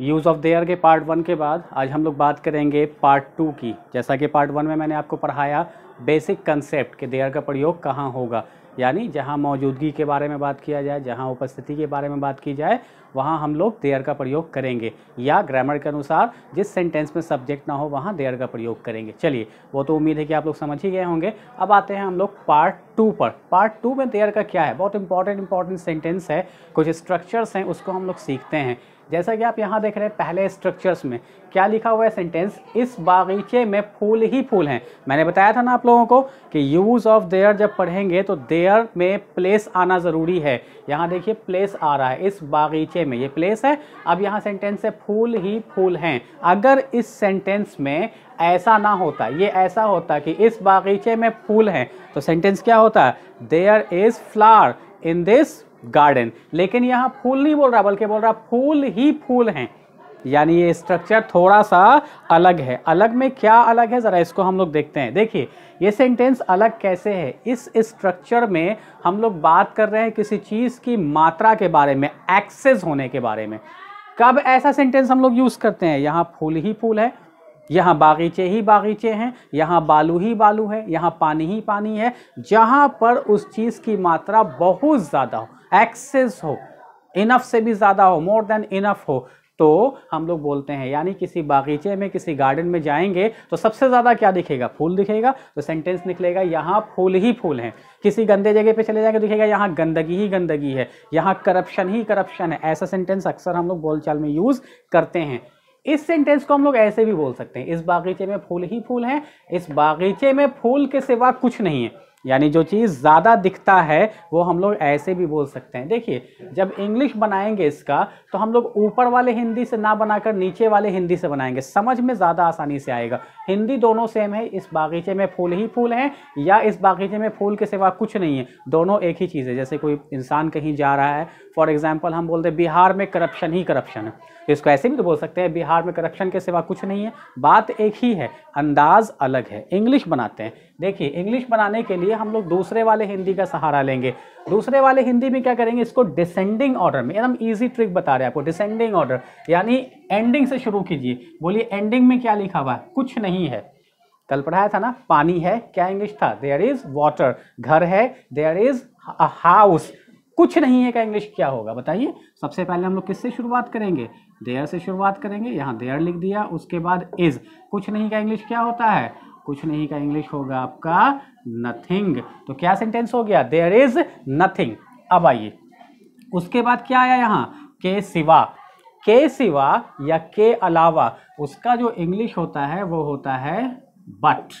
Use of there के part one के बाद आज हम लोग बात करेंगे पार्ट टू की जैसा कि पार्ट वन में मैंने आपको पढ़ाया बेसिक कंसेप्ट कि देयर का प्रयोग कहाँ होगा यानी जहाँ मौजूदगी के बारे में बात किया जाए जहाँ उपस्थिति के बारे में बात की जाए वहाँ हम लोग देयर का प्रयोग करेंगे या ग्रामर के अनुसार जिस सेंटेंस में सब्जेक्ट ना हो वहाँ देयर का प्रयोग करेंगे चलिए वो तो उम्मीद है कि आप लोग समझ ही गए होंगे अब आते हैं हम लोग पार्ट टू पर पार्ट टू में देयर का क्या है बहुत इंपॉर्टेंट इंपॉर्टेंट सेंटेंस है कुछ स्ट्रक्चर्स हैं उसको हम लोग सीखते हैं जैसा कि आप यहाँ देख रहे हैं पहले स्ट्रक्चर्स में क्या लिखा हुआ है सेंटेंस इस बागीचे में फूल ही फूल हैं मैंने बताया था ना आप लोगों को कि यूज़ ऑफ देयर जब पढ़ेंगे तो देयर में प्लेस आना ज़रूरी है यहाँ देखिए प्लेस आ रहा है इस बागीचे में ये प्लेस है अब यहाँ सेंटेंस है फूल ही फूल हैं अगर इस सेंटेंस में ऐसा ना होता ये ऐसा होता कि इस बागीचे में फूल हैं तो सेंटेंस क्या होता है there is flower in this garden लेकिन यहाँ फूल नहीं बोल रहा बल्कि बोल रहा फूल ही फूल हैं यानी ये स्ट्रक्चर थोड़ा सा अलग है अलग में क्या अलग है ज़रा इसको हम लोग देखते हैं देखिए ये सेंटेंस अलग कैसे है इस स्ट्रक्चर में हम लोग बात कर रहे हैं किसी चीज़ की मात्रा के बारे में एक्सेस होने के बारे में कब ऐसा सेंटेंस हम लोग यूज़ करते हैं यहाँ फूल ही फूल है यहाँ बागीचे ही बागीचे हैं यहाँ बालू ही बालू है यहाँ पानी ही पानी है जहाँ पर उस चीज़ की मात्रा बहुत ज़्यादा हो एक्सेस हो इनफ से भी ज़्यादा हो मोर देन इनफ हो तो हम लोग बोलते हैं यानी किसी बागीचे में किसी गार्डन में जाएंगे तो सबसे ज़्यादा क्या दिखेगा फूल दिखेगा तो सेंटेंस निकलेगा यहाँ फूल ही फूल हैं किसी गंदे जगह पे चले जाएंगे दिखेगा यहाँ गंदगी ही गंदगी है यहाँ करप्शन ही करप्शन है ऐसा सेंटेंस अक्सर हम लोग बोलचाल में यूज़ करते हैं इस सेंटेंस को हम लोग ऐसे भी बोल सकते हैं इस बागीचे में फूल ही फूल हैं इस बागीचे में फूल के सिवा कुछ नहीं है यानी जो चीज़ ज़्यादा दिखता है वो हम लोग ऐसे भी बोल सकते हैं देखिए जब इंग्लिश बनाएंगे इसका तो हम लोग ऊपर वाले हिंदी से ना बनाकर नीचे वाले हिंदी से बनाएंगे समझ में ज़्यादा आसानी से आएगा हिंदी दोनों सेम है इस बागीचे में फूल ही फूल हैं या इस बागीचे में फूल के सिवा कुछ नहीं है दोनों एक ही चीज़ है जैसे कोई इंसान कहीं जा रहा है फॉर एग्जाम्पल हम बोलते हैं बिहार में करप्शन ही करप्शन है तो इसको ऐसे भी तो बोल सकते हैं बिहार में करप्शन के सिवा कुछ नहीं है बात एक ही है अंदाज अलग है इंग्लिश बनाते हैं देखिए इंग्लिश बनाने के लिए हम लोग दूसरे वाले हिंदी का सहारा लेंगे दूसरे वाले हिंदी में क्या करेंगे इसको डिसेंडिंग ऑर्डर में एकदम ईजी ट्रिक बता रहे हैं आपको डिसेंडिंग ऑर्डर यानी एंडिंग से शुरू कीजिए बोलिए एंडिंग में क्या लिखा हुआ है कुछ नहीं है कल पढ़ाया था ना पानी है क्या इंग्लिश था देयर इज़ वाटर घर है देयर इज़ हाउस कुछ नहीं है का इंग्लिश क्या होगा बताइए सबसे पहले हम लोग किससे शुरुआत करेंगे देयर से शुरुआत करेंगे यहाँ देयर लिख दिया उसके बाद इज कुछ नहीं का इंग्लिश क्या होता है कुछ नहीं का इंग्लिश होगा आपका नथिंग तो क्या सेंटेंस हो गया देयर इज नथिंग अब आइए उसके बाद क्या आया यहाँ के सिवा के सिवा या के अलावा उसका जो इंग्लिश होता है वो होता है but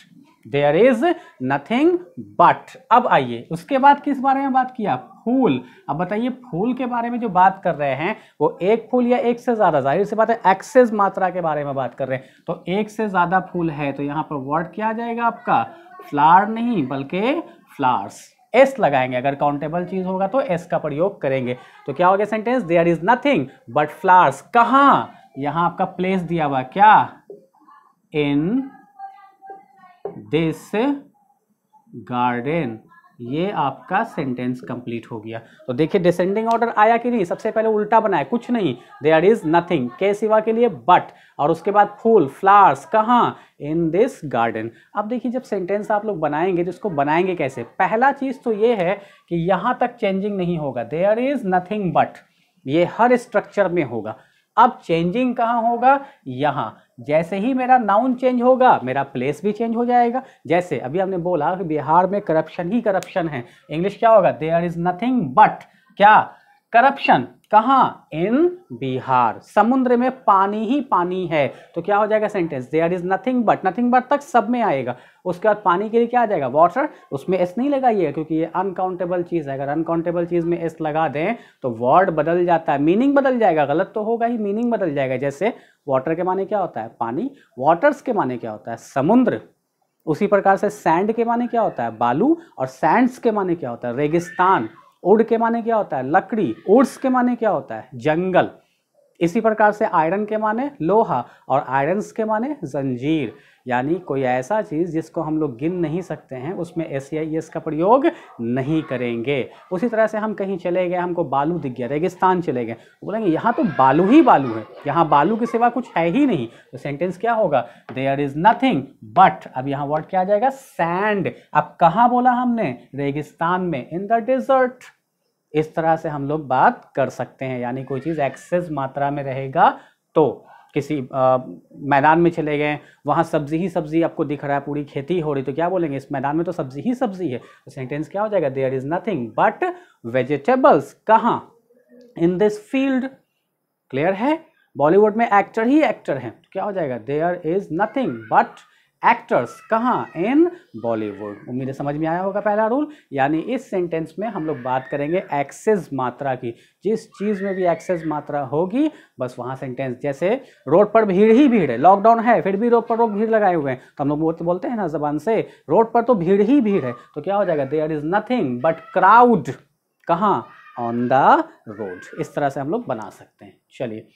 there is nothing but अब आइए उसके बाद किस बारे में बात किया फूल अब बताइए फूल के बारे में जो बात कर रहे हैं वो एक फूल या एक से ज़्यादा जाहिर सी बात है एक्सेस मात्रा के बारे में बात कर रहे हैं तो एक से ज़्यादा फूल है तो यहाँ पर वर्ड क्या जाएगा आपका फ्लार नहीं बल्कि फ्लार्स एस लगाएंगे अगर काउंटेबल चीज होगा तो एस का प्रयोग करेंगे तो क्या हो गया sentence there is nothing but flowers कहा यहां आपका प्लेस दिया हुआ क्या इन दिस गार्डन ये आपका सेंटेंस कंप्लीट हो गया तो देखिए डिसेंडिंग ऑर्डर आया कि नहीं सबसे पहले उल्टा बनाया कुछ नहीं देयर इज नथिंग के सिवा के लिए बट और उसके बाद फूल फ्लावर्स कहाँ इन दिस गार्डन अब देखिए जब सेंटेंस आप लोग बनाएंगे तो इसको बनाएंगे कैसे पहला चीज़ तो ये है कि यहाँ तक चेंजिंग नहीं होगा देयर इज नथिंग बट ये हर स्ट्रक्चर में होगा अब चेंजिंग कहाँ होगा यहाँ जैसे ही मेरा नाउन चेंज होगा मेरा प्लेस भी चेंज हो जाएगा जैसे अभी हमने बोला कि बिहार में करप्शन ही करप्शन है इंग्लिश क्या होगा देयर इज नथिंग बट क्या करप्शन कहा इन बिहार समुद्र में पानी ही पानी है तो क्या हो जाएगा sentence there is nothing but nothing but तक सब में आएगा उसके बाद पानी के लिए क्या आ जाएगा वाटर उसमें एस नहीं लगाइएगा क्योंकि ये अनकाउंटेबल चीज़ है अगर अनकाउंटेबल चीज़ में एस लगा दें तो वर्ड बदल जाता है मीनिंग बदल जाएगा गलत तो होगा ही मीनिंग बदल जाएगा जैसे वाटर के माने क्या होता है पानी वाटर्स के माने क्या होता है समुद्र उसी प्रकार से सैंड के माने क्या होता है बालू और सैंड्स के माने क्या होता है रेगिस्तान उड के माने क्या होता है लकड़ी उड्स के माने क्या होता है जंगल इसी प्रकार से आयरन के माने लोहा और आयरन्स के माने जंजीर यानी कोई ऐसा चीज़ जिसको हम लोग गिन नहीं सकते हैं उसमें एस एस का प्रयोग नहीं करेंगे उसी तरह से हम कहीं चले गए हमको बालू दिख गया रेगिस्तान चले गए तो बोलेंगे यहाँ तो बालू ही बालू है यहाँ बालू के सिवा कुछ है ही नहीं तो सेंटेंस क्या होगा देयर इज़ नथिंग बट अब यहाँ वर्ड क्या आ जाएगा सैंड अब कहाँ बोला हमने रेगिस्तान में इन द डिजर्ट इस तरह से हम लोग बात कर सकते हैं यानी कोई चीज़ एक्सेस मात्रा में रहेगा तो किसी आ, मैदान में चले गए वहाँ सब्जी ही सब्जी आपको दिख रहा है पूरी खेती हो रही तो क्या बोलेंगे इस मैदान में तो सब्जी ही सब्जी है तो सेंटेंस क्या हो जाएगा there is nothing but vegetables कहाँ इन दिस फील्ड क्लियर है बॉलीवुड में एक्टर ही एक्टर हैं तो क्या हो जाएगा there is nothing but actors कहाँ इन बॉलीवुड उम्मीद समझ में आया होगा पहला रूल यानी इस सेंटेंस में हम लोग बात करेंगे एक्सेस मात्रा की जिस चीज़ में भी एक्सेस मात्रा होगी बस वहाँ सेंटेंस जैसे रोड पर भीड़ ही भीड़ है लॉकडाउन है फिर भी रोड पर लोग भीड़ लगाए हुए हैं तो हम लोग तो बोलते हैं ना जबान से रोड पर तो भीड़ ही भीड़ है तो क्या हो जाएगा there is nothing but crowd कहाँ ऑन द रोड इस तरह से हम लोग बना सकते हैं चलिए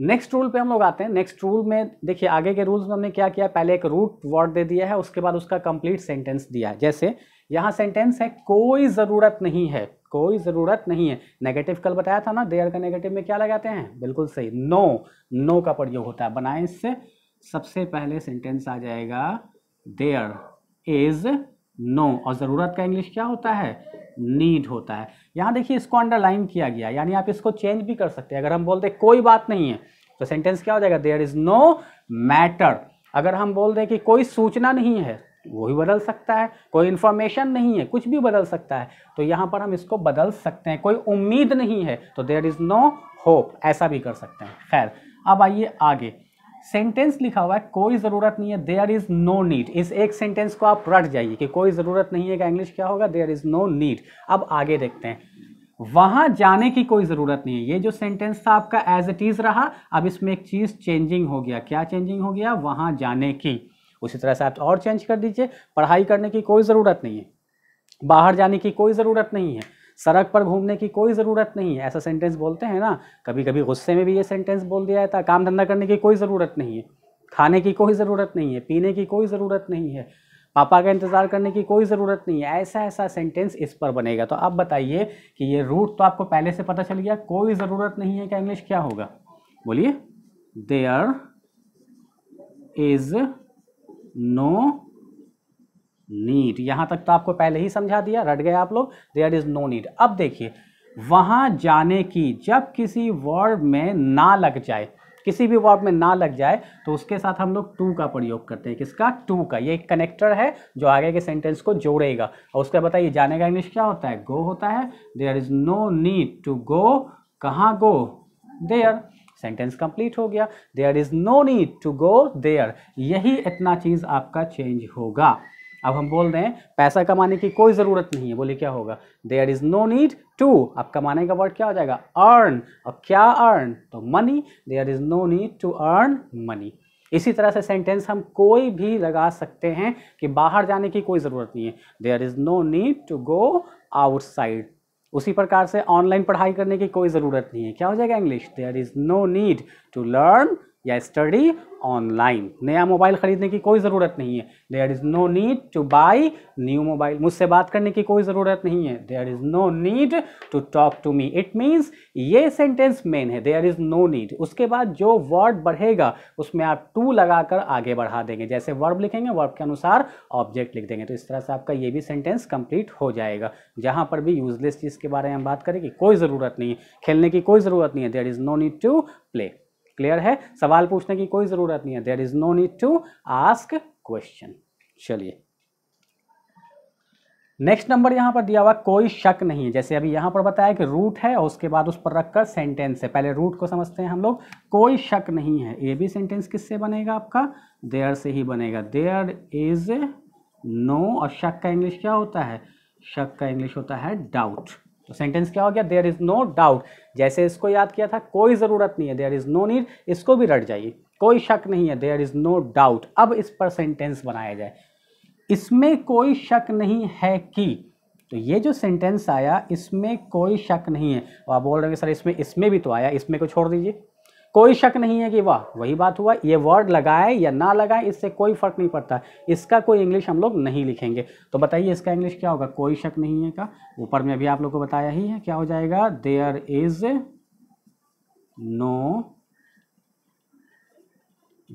नेक्स्ट रूल पे हम लोग आते हैं नेक्स्ट रूल में देखिए आगे के रूल्स में हमने क्या किया पहले एक रूट वर्ड दे दिया है उसके बाद उसका कंप्लीट सेंटेंस दिया है जैसे यहाँ सेंटेंस है कोई ज़रूरत नहीं है कोई ज़रूरत नहीं है नेगेटिव कल बताया था ना देयर का नेगेटिव में क्या लगाते हैं बिल्कुल सही नो no, नो no का प्रयोग होता है बनाए इससे सबसे पहले सेंटेंस आ जाएगा देयर इज़ नो no, और ज़रूरत का इंग्लिश क्या होता है नीड होता है यहाँ देखिए इसको अंडरलाइन किया गया यानी आप इसको चेंज भी कर सकते हैं अगर हम बोलते कोई बात नहीं है तो सेंटेंस क्या हो जाएगा देयर इज़ नो मैटर अगर हम बोल दें कि कोई सूचना नहीं है वो भी बदल सकता है कोई इन्फॉर्मेशन नहीं है कुछ भी बदल सकता है तो यहाँ पर हम इसको बदल सकते हैं कोई उम्मीद नहीं है तो देयर इज़ नो होप ऐसा भी कर सकते हैं खैर अब आइए आगे सेंटेंस लिखा हुआ है कोई ज़रूरत नहीं है देयर इज़ नो नीड इस एक सेंटेंस को आप रट जाइए कि कोई ज़रूरत नहीं है का इंग्लिश क्या होगा देयर इज़ नो नीड अब आगे देखते हैं वहाँ जाने की कोई ज़रूरत नहीं है ये जो सेंटेंस था आपका एज इट इज़ रहा अब इसमें एक चीज़ चेंजिंग हो गया क्या चेंजिंग हो गया वहाँ जाने की उसी तरह से आप और चेंज कर दीजिए पढ़ाई करने की कोई ज़रूरत नहीं है बाहर जाने की कोई ज़रूरत नहीं है सड़क पर घूमने की कोई ज़रूरत नहीं है ऐसा सेंटेंस बोलते हैं ना कभी कभी गुस्से में भी ये सेंटेंस बोल दिया जाता है काम धंधा करने की कोई ज़रूरत नहीं है खाने की कोई ज़रूरत नहीं है पीने की कोई ज़रूरत नहीं है पापा का इंतज़ार करने की कोई ज़रूरत नहीं है ऐसा ऐसा सेंटेंस इस पर बनेगा तो आप बताइए कि ये रूट तो आपको पहले से पता चल गया कोई ज़रूरत नहीं है क्या इंग्लिश क्या होगा बोलिए देयर इज़ नो नीड यहाँ तक तो आपको पहले ही समझा दिया रट गए आप लोग देयर इज़ नो नीड अब देखिए वहाँ जाने की जब किसी वर्ड में ना लग जाए किसी भी वर्ड में ना लग जाए तो उसके साथ हम लोग टू का प्रयोग करते हैं किसका टू का ये एक कनेक्टर है जो आगे के सेंटेंस को जोड़ेगा और उसका बताइए जाने का इंग्लिश क्या होता है गो होता है there is no need to go कहाँ गो देयर सेंटेंस कंप्लीट हो गया there is no need to go there यही इतना चीज़ आपका चेंज होगा अब हम बोल रहे हैं पैसा कमाने की कोई ज़रूरत नहीं है बोले क्या होगा there is no need to अब कमाने का वर्ड क्या हो जाएगा अर्न और क्या अर्न तो money there is no need to earn money इसी तरह से सेंटेंस हम कोई भी लगा सकते हैं कि बाहर जाने की कोई ज़रूरत नहीं है there is no need to go outside उसी प्रकार से ऑनलाइन पढ़ाई करने की कोई ज़रूरत नहीं है क्या हो जाएगा English there is no need to learn या स्टडी ऑनलाइन नया मोबाइल ख़रीदने की कोई ज़रूरत नहीं है there is no need to buy new mobile मुझसे बात करने की कोई ज़रूरत नहीं है there is no need to talk to me it means ये सेंटेंस मेन है देयर इज़ नो नीड उसके बाद जो वर्ड बढ़ेगा उसमें आप टू लगाकर आगे बढ़ा देंगे जैसे वर्ब लिखेंगे वर्ब के अनुसार ऑब्जेक्ट लिख देंगे तो इस तरह से आपका ये भी सेंटेंस कंप्लीट हो जाएगा जहाँ पर भी यूजलेस चीज़ के बारे में हम बात करें कि कोई ज़रूरत नहीं है खेलने की कोई ज़रूरत नहीं है there is no need to play clear है सवाल पूछने की कोई ज़रूरत नहीं है there is no need to ask question चलिए नेक्स्ट नंबर यहां पर दिया हुआ कोई शक नहीं है जैसे अभी यहां पर बताया कि रूट है और उसके बाद उस पर रखकर सेंटेंस है पहले रूट को समझते हैं हम लोग कोई शक नहीं है ए भी सेंटेंस किससे बनेगा आपका देयर से ही बनेगा देयर इज नो और शक का इंग्लिश क्या होता है शक का इंग्लिश होता है डाउट तो सेंटेंस क्या हो गया देयर इज़ नो डाउट जैसे इसको याद किया था कोई ज़रूरत नहीं है देयर इज़ नो नीड इसको भी रट जाइए कोई शक नहीं है देयर इज़ नो डाउट अब इस पर सेंटेंस बनाया जाए इसमें कोई शक नहीं है कि तो ये जो सेंटेंस आया इसमें कोई शक नहीं है और आप बोल रहे हैं सर इसमें इसमें भी तो आया इसमें को छोड़ दीजिए कोई शक नहीं है कि वाह वही बात हुआ ये वर्ड लगाए या ना लगाए इससे कोई फ़र्क नहीं पड़ता इसका कोई इंग्लिश हम लोग नहीं लिखेंगे तो बताइए इसका इंग्लिश क्या होगा कोई शक नहीं है का ऊपर में अभी आप लोग को बताया ही है क्या हो जाएगा देयर इज़ नो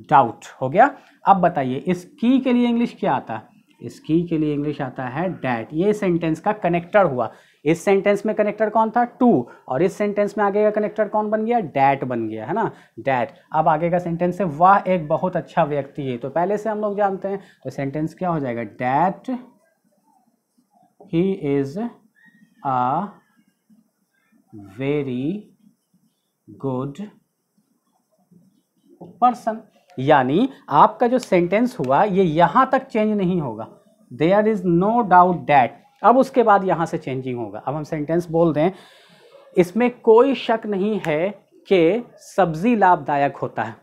डाउट हो गया अब बताइए इस की के लिए इंग्लिश क्या आता है इस की के लिए इंग्लिश आता है डैट ये सेंटेंस का कनेक्टर हुआ इस सेंटेंस में कनेक्टर कौन था टू और इस सेंटेंस में आगे का कनेक्टर कौन बन गया डैट बन गया है ना डैट अब आगे का सेंटेंस है वह एक बहुत अच्छा व्यक्ति है तो पहले से हम लोग जानते हैं तो सेंटेंस क्या हो जाएगा that he is a very good person यानी आपका जो सेंटेंस हुआ ये यहां तक चेंज नहीं होगा there is no doubt that अब उसके बाद यहाँ से चेंजिंग होगा अब हम सेंटेंस बोल दें इसमें कोई शक नहीं है कि सब्जी लाभदायक होता है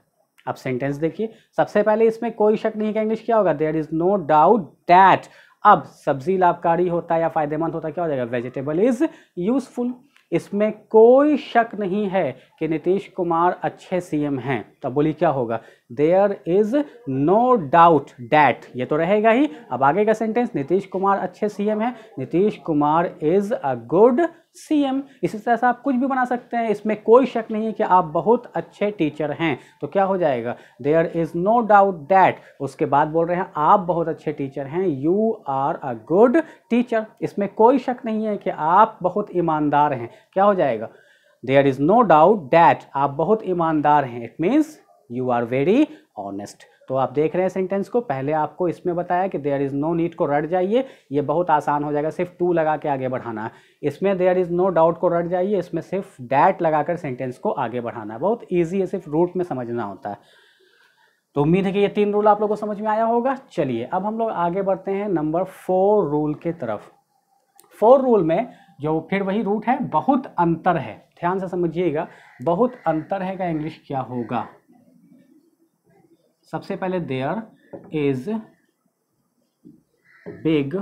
अब सेंटेंस देखिए सबसे पहले इसमें कोई शक नहीं कि इंग्लिश क्या होगा there is no doubt that अब सब्जी लाभकारी होता है या फायदेमंद होता है क्या हो जाएगा वेजिटेबल इज़ यूज़फुल इसमें कोई शक नहीं है कि नीतीश कुमार अच्छे सीएम हैं तो बोली क्या होगा there is no doubt that ये तो रहेगा ही अब आगे का सेंटेंस नीतीश कुमार अच्छे एम है Nitish Kumar is a good C M इसी तरह से आप कुछ भी बना सकते हैं इसमें कोई शक नहीं है कि आप बहुत अच्छे टीचर हैं तो क्या हो जाएगा there is no doubt that उसके बाद बोल रहे हैं आप बहुत अच्छे टीचर हैं you are a good teacher इसमें कोई शक नहीं है कि आप बहुत ईमानदार हैं क्या हो जाएगा there is no doubt that आप बहुत ईमानदार हैं it means you are very honest तो आप देख रहे हैं सेंटेंस को पहले आपको इसमें बताया कि देयर इज़ नो नीड को रट जाइए ये बहुत आसान हो जाएगा सिर्फ टू लगा के आगे बढ़ाना इसमें देयर इज़ नो डाउट को रट जाइए इसमें सिर्फ डैट लगाकर सेंटेंस को आगे बढ़ाना बहुत ईजी है सिर्फ रूट में समझना होता है तो उम्मीद है कि ये तीन रूल आप लोगों को समझ में आया होगा चलिए अब हम लोग आगे बढ़ते हैं नंबर फोर रूल के तरफ फोर रूल में जो फिर वही रूट है बहुत अंतर है ध्यान से समझिएगा बहुत अंतर है का इंग्लिश क्या होगा सबसे पहले देयर इज बिग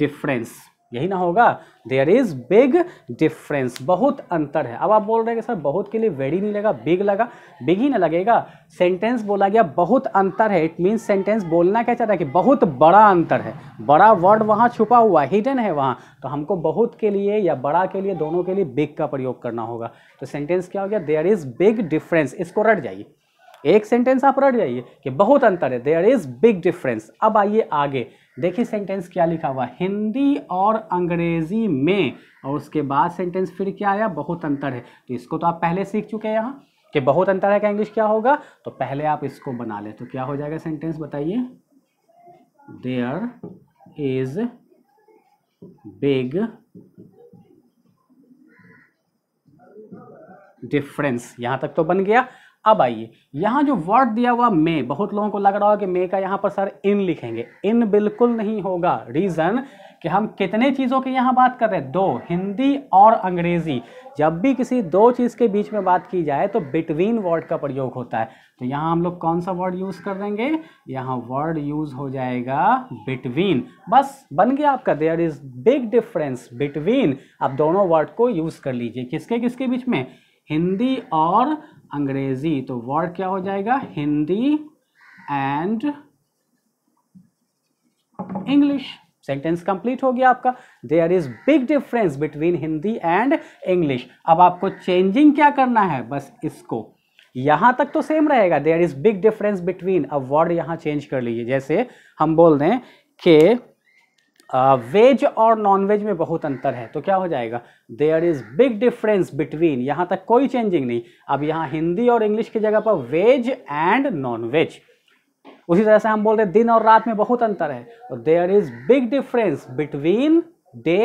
डिफरेंस यही ना होगा देयर इज़ बिग डिफरेंस बहुत अंतर है अब आप बोल रहे हैं सर बहुत के लिए वेरी नहीं लगा बिग लगा बिग ही ना लगेगा सेंटेंस बोला गया बहुत अंतर है इट मीन्स सेंटेंस बोलना क्या चाहता है कि बहुत बड़ा अंतर है बड़ा वर्ड वहाँ छुपा हुआ हिडन है वहाँ तो हमको बहुत के लिए या बड़ा के लिए दोनों के लिए बिग का प्रयोग करना होगा तो सेंटेंस क्या हो गया देयर इज़ बिग डिफरेंस इसको रट जाइए एक सेंटेंस आप रट जाइए कि बहुत अंतर है देयर इज़ बिग डिफरेंस अब आइए आगे देखिए सेंटेंस क्या लिखा हुआ हिंदी और अंग्रेजी में और उसके बाद सेंटेंस फिर क्या आया बहुत अंतर है तो इसको तो आप पहले सीख चुके हैं यहाँ कि बहुत अंतर है क्या इंग्लिश क्या होगा तो पहले आप इसको बना ले तो क्या हो जाएगा सेंटेंस बताइए देयर इज बिग डिफरेंस यहाँ तक तो बन गया अब आइए यहाँ जो वर्ड दिया हुआ मे बहुत लोगों को लग रहा होगा कि मे का यहाँ पर सर इन लिखेंगे इन बिल्कुल नहीं होगा रीज़न कि हम कितने चीज़ों की यहाँ बात कर रहे हैं दो हिंदी और अंग्रेज़ी जब भी किसी दो चीज़ के बीच में बात की जाए तो बिटवीन वर्ड का प्रयोग होता है तो यहाँ हम लोग कौन सा वर्ड यूज़ कर देंगे यहाँ वर्ड यूज़ हो जाएगा बिटवीन बस बन गया आपका there is big difference between आप दोनों वर्ड को यूज़ कर लीजिए किसके किसके बीच में हिंदी और अंग्रेजी तो वर्ड क्या हो जाएगा Hindi and English sentence complete हो गया आपका there is big difference between Hindi and English अब आपको चेंजिंग क्या करना है बस इसको यहां तक तो सेम रहेगा there is big difference between अब वर्ड यहाँ चेंज कर लीजिए जैसे हम बोल दें कि वेज और नॉन वेज में बहुत अंतर है तो क्या हो जाएगा there is big difference between यहाँ तक कोई चेंजिंग नहीं अब यहाँ हिंदी और इंग्लिश की जगह पर वेज एंड नॉन वेज उसी तरह से हम बोल रहे दिन और रात में बहुत अंतर है तो there is big difference between day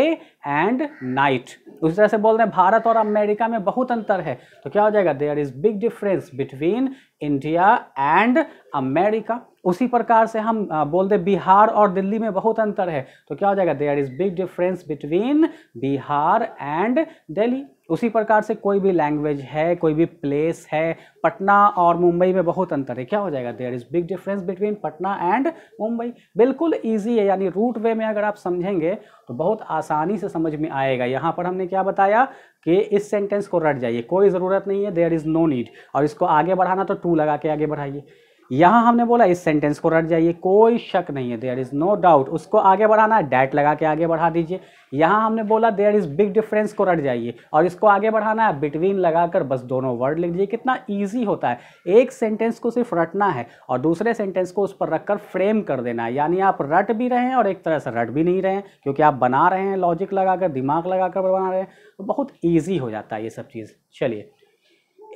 and night उसी तरह से बोल रहे हैं भारत और अमेरिका में बहुत अंतर है तो क्या हो जाएगा there is big difference between India and America उसी प्रकार से हम बोल दे बिहार और दिल्ली में बहुत अंतर है तो क्या हो जाएगा there is big difference between Bihar and Delhi उसी प्रकार से कोई भी लैंग्वेज है कोई भी प्लेस है पटना और मुंबई में बहुत अंतर है क्या हो जाएगा there is big difference between Patna and Mumbai बिल्कुल ईजी है यानी रूट वे में अगर आप समझेंगे तो बहुत आसानी से समझ में आएगा यहाँ पर हमने क्या बताया कि इस सेंटेंस को रट जाइए कोई ज़रूरत नहीं है देयर इज़ नो नीड और इसको आगे बढ़ाना तो टू लगा के आगे बढ़ाइए यहाँ हमने बोला इस सेंटेंस को रट जाइए कोई शक नहीं है देयर इज़ नो डाउट उसको आगे बढ़ाना है डैट लगा के आगे बढ़ा दीजिए यहाँ हमने बोला देयर इज़ बिग डिफरेंस को रट जाइए और इसको आगे बढ़ाना है बिटवीन लगाकर बस दोनों वर्ड लिख दीजिए कितना ईजी होता है एक सेंटेंस को सिर्फ रटना है और दूसरे सेंटेंस को उस पर रखकर फ्रेम कर देना है यानी आप रट भी रहे हैं और एक तरह से रट भी नहीं रहे हैं क्योंकि आप बना रहे हैं लॉजिक लगाकर दिमाग लगाकर बना रहे हैं तो बहुत ईजी हो जाता है ये सब चीज़ चलिए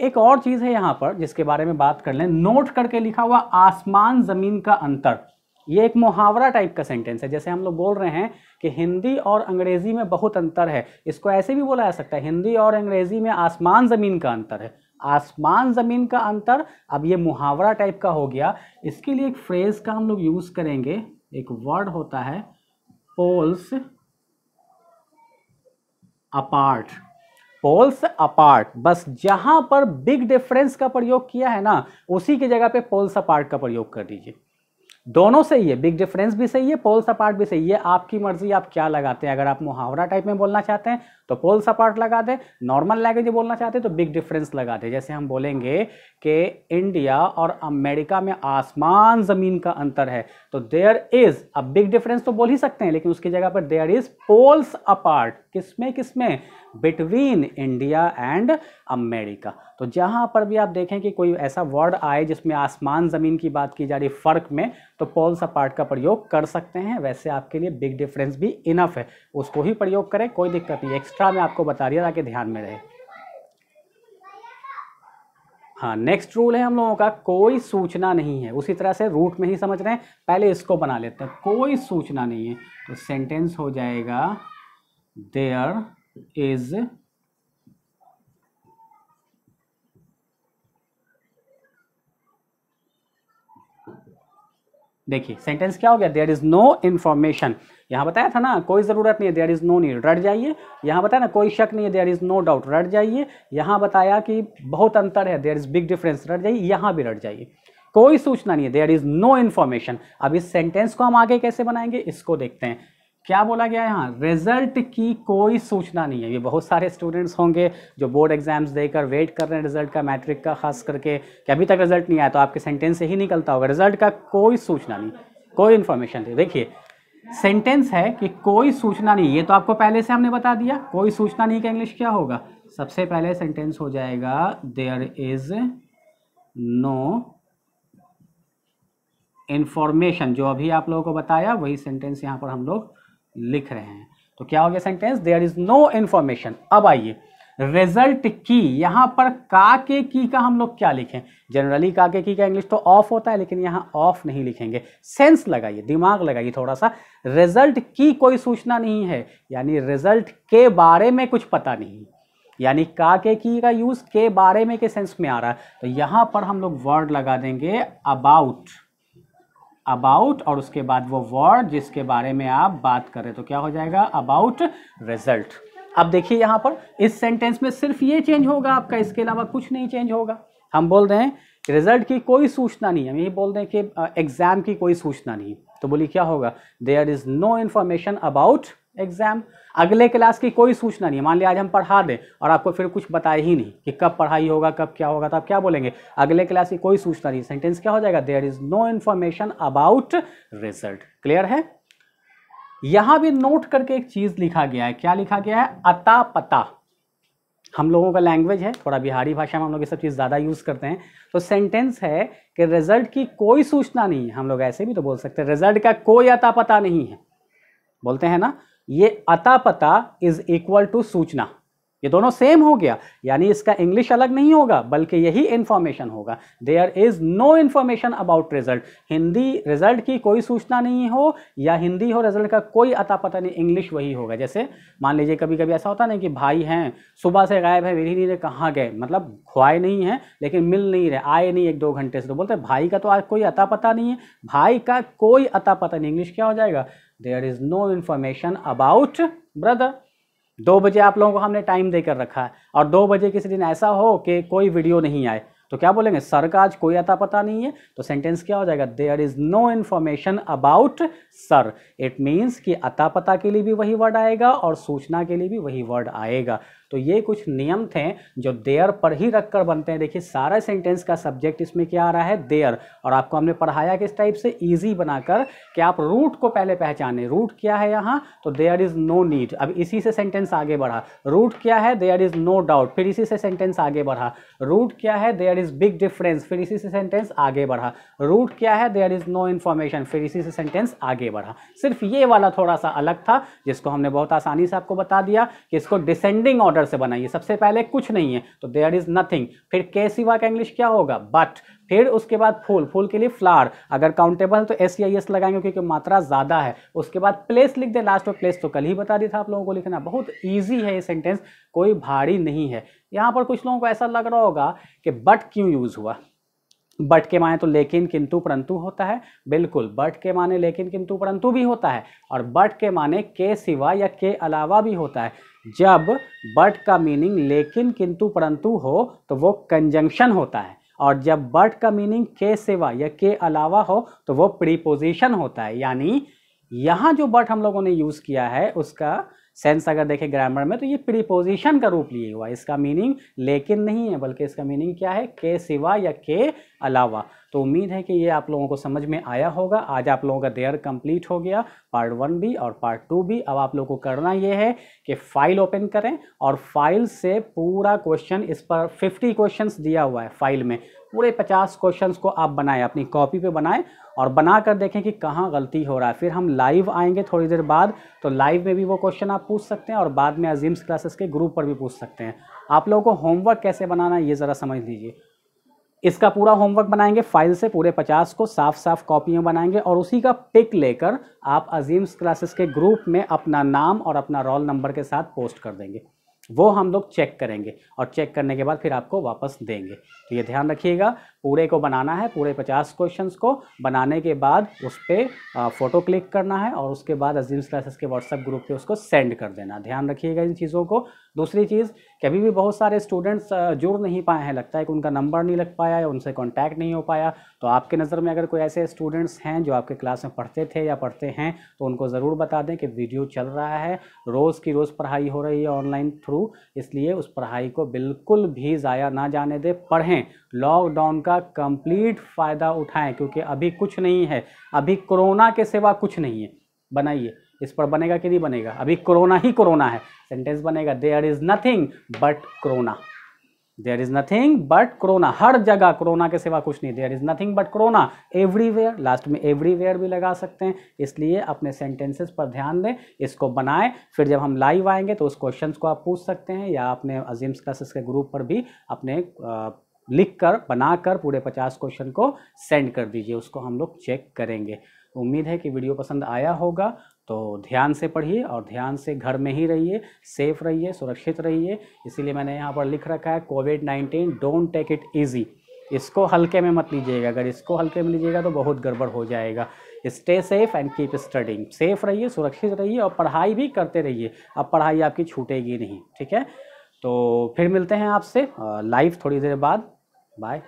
एक और चीज़ है यहाँ पर जिसके बारे में बात कर लें नोट करके लिखा हुआ आसमान ज़मीन का अंतर ये एक मुहावरा टाइप का सेंटेंस है जैसे हम लोग बोल रहे हैं कि हिंदी और अंग्रेज़ी में बहुत अंतर है इसको ऐसे भी बोला जा सकता है हिंदी और अंग्रेज़ी में आसमान ज़मीन का अंतर है आसमान ज़मीन का अंतर अब ये मुहावरा टाइप का हो गया इसके लिए एक फ्रेज़ का हम लोग यूज़ करेंगे एक वर्ड होता है पोल्स अपार्ट पोल्स अपार्ट बस जहां पर बिग डिफरेंस का प्रयोग किया है ना उसी की जगह पे पोल्स अपार्ट का प्रयोग कर दीजिए दोनों सही है बिग डिफरेंस भी सही है पोल्स अपार्ट भी सही है आपकी मर्जी आप क्या लगाते हैं अगर आप मुहावरा टाइप में बोलना चाहते हैं तो पोल सपाट लगा दें नॉर्मल लैंग्वेज बोलना चाहते हैं तो बिग डिफरेंस लगा दें जैसे हम बोलेंगे कि इंडिया और अमेरिका में आसमान ज़मीन का अंतर है तो देयर इज़ अब बिग डिफरेंस तो बोल ही सकते हैं लेकिन उसकी जगह पर देयर इज़ पोल्स अपार्ट किस में किस में बिटवीन इंडिया एंड अमेरिका तो जहाँ पर भी आप देखें कि कोई ऐसा वर्ड आए जिसमें आसमान ज़मीन की बात की जा रही फ़र्क में तो पोल्स अपार्ट का प्रयोग कर सकते हैं वैसे आपके लिए बिग डिफरेंस भी इनफ है उसको ही प्रयोग करें कोई दिक्कत नहीं एक्स्ट्रा एक्स्ट्रा अच्छा में आपको बता दिया ताकि ध्यान में रहे हाँ नेक्स्ट रूल है हम लोगों का कोई सूचना नहीं है उसी तरह से रूट में ही समझ रहे हैं पहले इसको बना लेते हैं कोई सूचना नहीं है तो सेंटेंस हो जाएगा देयर इज देखिए सेंटेंस क्या हो गया देयर इज नो इन्फॉर्मेशन यहाँ बताया था ना कोई ज़रूरत नहीं है देयर इज़ नो नीड रट जाइए यहाँ बताया ना कोई शक नहीं है देयर इज़ नो डाउट रट जाइए यहाँ बताया कि बहुत अंतर है देयर इज़ बिग डिफरेंस रट जाइए यहाँ भी रट जाइए कोई सूचना नहीं है देयर इज़ नो इन्फॉर्मेशन अब इस सेंटेंस को हम आगे कैसे बनाएंगे इसको देखते हैं क्या बोला गया यहाँ रिजल्ट की कोई सूचना नहीं है ये बहुत सारे स्टूडेंट्स होंगे जो बोर्ड एग्जाम्स देकर वेट कर रहे हैं रिजल्ट का मैट्रिक का खास करके कि अभी तक रिजल्ट नहीं आया तो आपके सेंटेंस से ही निकलता होगा रिजल्ट का कोई सूचना नहीं कोई इन्फॉर्मेशन नहीं देखिए सेंटेंस है कि कोई सूचना नहीं ये तो आपको पहले से हमने बता दिया कोई सूचना नहीं का इंग्लिश क्या होगा सबसे पहले सेंटेंस हो जाएगा देयर इज नो इन्फॉर्मेशन जो अभी आप लोगों को बताया वही सेंटेंस यहाँ पर हम लोग लिख रहे हैं तो क्या हो गया sentence there is no information अब आइए रिजल्ट की यहाँ पर का के की का हम लोग क्या लिखें जनरली का के की का इंग्लिश तो ऑफ होता है लेकिन यहाँ ऑफ नहीं लिखेंगे सेंस लगाइए दिमाग लगाइए थोड़ा सा रिजल्ट की कोई सूचना नहीं है यानी रिजल्ट के बारे में कुछ पता नहीं यानी का के की का यूज़ के बारे में के सेंस में आ रहा है तो यहाँ पर हम लोग वर्ड लगा देंगे अबाउट अबाउट और उसके बाद वो वर्ड जिसके बारे में आप बात करें तो क्या हो जाएगा अबाउट रिजल्ट अब देखिए यहाँ पर इस सेंटेंस में सिर्फ ये चेंज होगा आपका इसके अलावा कुछ नहीं चेंज होगा हम बोल रहे हैं रिजल्ट की कोई सूचना नहीं हम यही बोल रहे हैं कि एग्ज़ाम की कोई सूचना नहीं तो बोली क्या होगा there is no information about exam अगले क्लास की कोई सूचना नहीं मान लिया आज हम पढ़ा दें और आपको फिर कुछ बताए ही नहीं कि कब पढ़ाई होगा कब क्या होगा तो आप क्या बोलेंगे अगले क्लास की कोई सूचना नहीं सेंटेंस क्या हो जाएगा there is no information about result clear है यहां भी नोट करके एक चीज लिखा गया है क्या लिखा गया है अता पता हम लोगों का लैंग्वेज है थोड़ा बिहारी भाषा में हम लोग ये सब चीज़ ज़्यादा यूज़ करते हैं तो सेंटेंस है कि रिजल्ट की कोई सूचना नहीं है हम लोग ऐसे भी तो बोल सकते हैं रिजल्ट का कोई अता पता नहीं है बोलते हैं ना ये अता पता इज इक्वल टू सूचना ये दोनों सेम हो गया यानी इसका इंग्लिश अलग नहीं होगा बल्कि यही इन्फॉर्मेशन होगा there is no information about result Hindi result की कोई सूचना नहीं हो या हिंदी हो रिजल्ट का कोई अता पता नहीं इंग्लिश वही होगा जैसे मान लीजिए कभी कभी ऐसा होता नहीं कि भाई हैं सुबह से गायब है मिल ही कहाँ गए मतलब खुआए नहीं हैं लेकिन मिल नहीं रहे आए नहीं एक दो घंटे से तो बोलते भाई का तो आज कोई अता पता नहीं है भाई का कोई अता पता नहीं इंग्लिश क्या हो जाएगा there is no information about brother दो बजे आप लोगों को हमने टाइम देकर रखा है और दो बजे किसी दिन ऐसा हो कि कोई वीडियो नहीं आए तो क्या बोलेंगे सर का आज कोई अता पता नहीं है तो सेंटेंस क्या हो जाएगा there is no information about sir it means कि अता पता के लिए भी वही वर्ड आएगा और सूचना के लिए भी वही वर्ड आएगा तो ये कुछ नियम थे जो देयर पर ही रख कर बनते हैं देखिए सारा सेंटेंस का सब्जेक्ट इसमें क्या आ रहा है देयर और आपको हमने पढ़ाया किस टाइप से ईजी बनाकर कि आप रूट को पहले पहचाने रूट क्या है यहाँ तो देयर इज़ नो नीड अब इसी से सेंटेंस आगे बढ़ा रूट क्या है देयर इज़ नो डाउट फिर इसी से सेंटेंस आगे बढ़ा रूट क्या है देयर इज़ बिग डिफरेंस फिर इसी से सेंटेंस आगे बढ़ा रूट क्या है देयर इज़ नो इन्फॉर्मेशन फिर इसी से सेंटेंस आगे बढ़ा सिर्फ ये वाला थोड़ा सा अलग था जिसको हमने बहुत आसानी से आपको बता दिया कि इसको डिसेंडिंग ऑर्डर ऑर्डर से बनाइए सबसे पहले कुछ नहीं है तो देयर इज़ नथिंग फिर के सिवा का इंग्लिश क्या होगा बट फिर उसके बाद फूल फूल के लिए फ्लावर अगर काउंटेबल तो एस आई एस लगाएंगे क्योंकि मात्रा ज़्यादा है उसके बाद प्लेस लिख दे लास्ट में प्लेस तो कल ही बता दिया था आप लोगों को लिखना बहुत ईजी है ये सेंटेंस कोई भारी नहीं है यहाँ पर कुछ लोगों को ऐसा लग रहा होगा कि बट क्यों यूज़ हुआ बट के माने तो लेकिन किंतु परंतु होता है बिल्कुल बट के माने लेकिन किंतु परंतु भी होता है और बट के माने के सिवा या के अलावा भी होता है जब बट का मीनिंग लेकिन किंतु परंतु हो तो वो कंजंक्शन होता है और जब बट का मीनिंग के सिवा या के अलावा हो तो वो प्रीपोजिशन होता है यानी यहाँ जो बट हम लोगों ने यूज़ किया है उसका सेंस अगर देखें ग्रामर में तो ये प्रीपोजिशन का रूप लिए हुआ इसका मीनिंग लेकिन नहीं है बल्कि इसका मीनिंग क्या है के सिवा या के अलावा तो उम्मीद है कि ये आप लोगों को समझ में आया होगा आज आप लोगों का देयर कंप्लीट हो गया पार्ट वन भी और पार्ट टू भी अब आप लोगों को करना ये है कि फाइल ओपन करें और फाइल से पूरा क्वेश्चन इस पर फिफ्टी क्वेश्चन दिया हुआ है फाइल में पूरे पचास क्वेश्चन को आप बनाएं अपनी कॉपी पर बनाएं और बना कर देखें कि कहाँ गलती हो रहा है फिर हम लाइव आएंगे थोड़ी देर बाद तो लाइव में भी वो क्वेश्चन आप पूछ सकते हैं और बाद में अजीम्स क्लासेस के ग्रुप पर भी पूछ सकते हैं आप लोगों को होमवर्क कैसे बनाना है ये ज़रा समझ लीजिए इसका पूरा होमवर्क बनाएंगे फाइल से पूरे पचास को साफ साफ कॉपियाँ बनाएंगे और उसी का पिक लेकर आप अजीम्स क्लासेस के ग्रुप में अपना नाम और अपना रोल नंबर के साथ पोस्ट कर देंगे वो हम लोग चेक करेंगे और चेक करने के बाद फिर आपको वापस देंगे तो ये ध्यान रखिएगा पूरे को बनाना है पूरे पचास क्वेश्चन को बनाने के बाद उस पर फ़ोटो क्लिक करना है और उसके बाद अजीम्स क्लासेस के व्हाट्सएप ग्रुप पे उसको सेंड कर देना ध्यान रखिएगा इन चीज़ों को दूसरी चीज़ कभी भी बहुत सारे स्टूडेंट्स जुड़ नहीं पाए हैं लगता है कि उनका नंबर नहीं लग पाया या उनसे कॉन्टैक्ट नहीं हो पाया तो आपके नज़र में अगर कोई ऐसे स्टूडेंट्स हैं जो आपके क्लास में पढ़ते थे या पढ़ते हैं तो उनको ज़रूर बता दें कि वीडियो चल रहा है रोज़ की रोज़ पढ़ाई हो रही है ऑनलाइन थ्रू इसलिए उस पढ़ाई को बिल्कुल भी ज़ाया ना जाने दें पढ़ें लॉकडाउन का कंप्लीट फ़ायदा उठाएं क्योंकि अभी कुछ नहीं है अभी कोरोना के सिवा कुछ नहीं है बनाइए इस पर बनेगा कि नहीं बनेगा अभी कोरोना ही कोरोना है सेंटेंस बनेगा there is nothing but corona there is nothing but corona हर जगह कोरोना के सिवा कुछ नहीं there is nothing but corona everywhere last में एवरीवेयर भी लगा सकते हैं इसलिए अपने सेंटेंसेस पर ध्यान दें इसको बनाएं फिर जब हम लाइव आएंगे तो उस क्वेश्चंस को आप पूछ सकते हैं या अपने अजीम्स क्लासेस के ग्रुप पर भी अपने आ, लिख कर बना कर पूरे पचास क्वेश्चन को सेंड कर दीजिए उसको हम लोग चेक करेंगे उम्मीद है कि वीडियो पसंद आया होगा तो ध्यान से पढ़िए और ध्यान से घर में ही रहिए सेफ रहिए सुरक्षित रहिए इसीलिए मैंने यहाँ पर लिख रखा है COVID nineteen don't take it easy इसको हल्के में मत लीजिएगा अगर इसको हल्के में लीजिएगा तो बहुत गड़बड़ हो जाएगा stay safe and keep studying safe रहिए सुरक्षित रहिए और पढ़ाई भी करते रहिए अब पढ़ाई आपकी छूटेगी नहीं ठीक है तो फिर मिलते हैं आपसे लाइव थोड़ी देर बाद Bye.